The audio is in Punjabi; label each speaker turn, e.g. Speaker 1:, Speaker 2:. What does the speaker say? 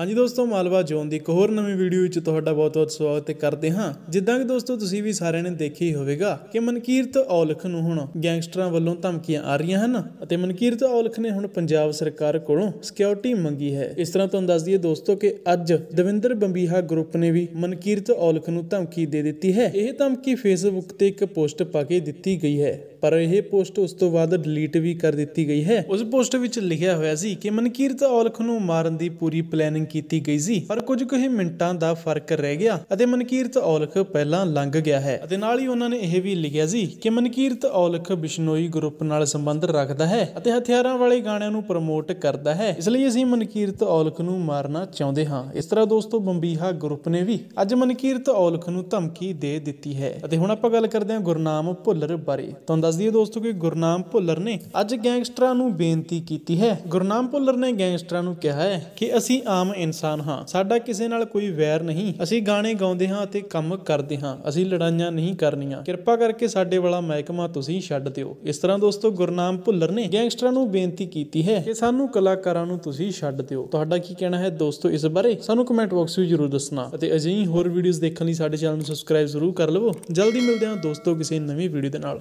Speaker 1: ਹਾਂਜੀ ਦੋਸਤੋ ਮਾਲਵਾ ਜ਼ੋਨ ਦੀ ਇੱਕ ਹੋਰ ਨਵੀਂ ਵੀਡੀਓ ਵਿੱਚ ਤੁਹਾਡਾ ਬਹੁਤ-ਬਹੁਤ ਸਵਾਗਤ ਕਰਦੇ ਹਾਂ ਜਿੱਦਾਂ ਕਿ ਦੋਸਤੋ ਤੁਸੀਂ ਵੀ ਸਾਰਿਆਂ ਨੇ ਦੇਖਿਆ ਹੀ ਹੋਵੇਗਾ ਕਿ ਮਨਕੀਰਤ ਔਲਖ ਨੂੰ ਹੁਣ ਗੈਂਗਸਟਰਾਂ ਵੱਲੋਂ ਧਮਕੀਆਂ ਆ ਰਹੀਆਂ ਹਨ ਅਤੇ ਮਨਕੀਰਤ ਔਲਖ ਨੇ ਹੁਣ ਪੰਜਾਬ ਸਰਕਾਰ ਕੋਲੋਂ ਸਿਕਿਉਰਿਟੀ ਮੰਗੀ ਹੈ ਇਸ ਤਰ੍ਹਾਂ ਤੁਹਾਨੂੰ ਦੱਸ ਦਈਏ ਦੋਸਤੋ ਕਿ ਅੱਜ ਦਵਿੰਦਰ ਬੰਬੀਹਾ ਗਰੁੱਪ ਨੇ ਵੀ ਮਨਕੀਰਤ ਔਲਖ ਨੂੰ ਧਮਕੀ ਦੇ ਦਿੱਤੀ ਹੈ ਇਹ ਧਮਕੀ ਫੇਸਬੁੱਕ ਤੇ ਇੱਕ ਪੋਸਟ ਪਾ ਕੇ ਦਿੱਤੀ ਗਈ ਹੈ ਪਰ ਇਹ ਪੋਸਟ ਉਸ ਤੋਂ ਬਾਅਦ ਡਿਲੀਟ ਵੀ ਕਰ ਦਿੱਤੀ ਗਈ ਹੈ ਉਸ ਪੋਸਟ ਵਿੱਚ ਲਿਖਿਆ ਹੋਇਆ ਸੀ ਕਿ ਮਨਕੀਰਤ ਔਲਖ ਨੂੰ ਮਾਰਨ ਦੀ ਪੂਰੀ ਪਲੈਨਿੰਗ ਪਲੈਨਿੰਗ ਕੀਤੀ ਗਈ ਸੀ ਪਰ ਕੁਝ ਕੁ ਹੀ ਮਿੰਟਾਂ ਦਾ ਫਰਕ ਰਹਿ ਗਿਆ ਅਤੇ ਮਨਕੀਰਤ ਔਲਖ ਪਹਿਲਾਂ ਲੰਘ ਗਿਆ ਹੈ ਅਤੇ ਨਾਲ ਹੀ ਉਹਨਾਂ ਨੇ ਇਹ ਵੀ ਲਿਖਿਆ ਸੀ ਕਿ ਮਨਕੀਰਤ ਔਲਖ ਬਿਸ਼ਨੋਈ ਗਰੁੱਪ ਨਾਲ ਸੰਬੰਧ ਰੱਖਦਾ ਹੈ ਅਤੇ ਹਥਿਆਰਾਂ ਵਾਲੇ ਗਾਣਿਆਂ ਨੂੰ ਪ੍ਰਮੋਟ ਕਰਦਾ ਹੈ ਇਸ ਲਈ ਅਸੀਂ ਮਨਕੀਰਤ ਔਲਖ ਨੂੰ ਮਾਰਨਾ ਚਾਹੁੰਦੇ ਹਾਂ ਇਸ ਤਰ੍ਹਾਂ ਦੋਸਤੋ ਬੰਬੀਹਾ ਗਰੁੱਪ ਨੇ ਵੀ ਅੱਜ ਮਨਕੀਰਤ ਔਲਖ ਨੂੰ ਧਮਕੀ ਦੇ ਦਿੱਤੀ ਹੈ ਅਤੇ ਹੁਣ ਆਪਾਂ ਗੱਲ ਕਰਦੇ ਹਾਂ ਗੁਰਨਾਮ ਭੁੱਲਰ ਬਾਰੇ ਤੁਹਾਨੂੰ ਦੱਸ ਦਈਏ ਦੋਸਤੋ ਕਿ ਗੁਰਨਾਮ ਭੁੱਲਰ ਨੇ ਅੱਜ ਗੈਂਗਸਟਰਾਂ ਨੂੰ ਬੇਨਤੀ ਕੀਤੀ ਹੈ ਗੁਰਨਾਮ ਭੁੱਲਰ ਨੇ ਗੈਂਗਸਟਰਾਂ ਨੂੰ ਕਿਹਾ ਹੈ ਕਿ ਅਸੀਂ ਆਮ ਇਨਸਾਨ ਹਾਂ ਸਾਡਾ ਕਿਸੇ ਨਾਲ ਕੋਈ ਵੈਰ ਨਹੀਂ ਅਸੀਂ ਗਾਣੇ ਗਾਉਂਦੇ ਹਾਂ ਅਤੇ ਕੰਮ ਕਰਦੇ ਹਾਂ ਅਸੀਂ ਲੜਾਈਆਂ ਨਹੀਂ ਕਰਨੀਆਂ ਕਿਰਪਾ ਕਰਕੇ ਸਾਡੇ ਵਾਲਾ ਮਹਿਕਮਾ ਤੁਸੀਂ ਛੱਡ ਦਿਓ ਇਸ ਤਰ੍ਹਾਂ ਦੋਸਤੋ ਗੁਰਨਾਮ ਭੁੱਲਰ ਨੇ ਗੈਂਗਸਟਰਾਂ ਨੂੰ ਬੇਨਤੀ ਕੀਤੀ ਹੈ ਕਿ ਸਾਨੂੰ ਕਲਾਕਾਰਾਂ ਨੂੰ ਤੁਸੀਂ ਛੱਡ ਦਿਓ ਤੁਹਾਡਾ ਕੀ ਕਹਿਣਾ ਹੈ ਦੋਸਤੋ ਇਸ ਬਾਰੇ ਸਾਨੂੰ ਕਮੈਂਟ ਬਾਕਸ ਵਿੱਚ ਜ਼ਰੂਰ ਦੱਸਣਾ ਅਤੇ ਅਜਿਹੀ ਹੋਰ ਵੀਡੀਓਜ਼ ਦੇਖਣ ਲਈ ਸਾਡੇ ਚੈਨਲ ਨੂੰ ਸਬਸਕ੍ਰਾਈਬ ਜ਼ਰੂਰ ਕਰ ਲਵੋ ਜਲਦੀ ਮਿਲਦੇ ਹਾਂ ਦੋਸਤੋ ਕਿਸੇ ਨਵੀਂ ਵੀਡੀਓ ਦੇ ਨਾਲ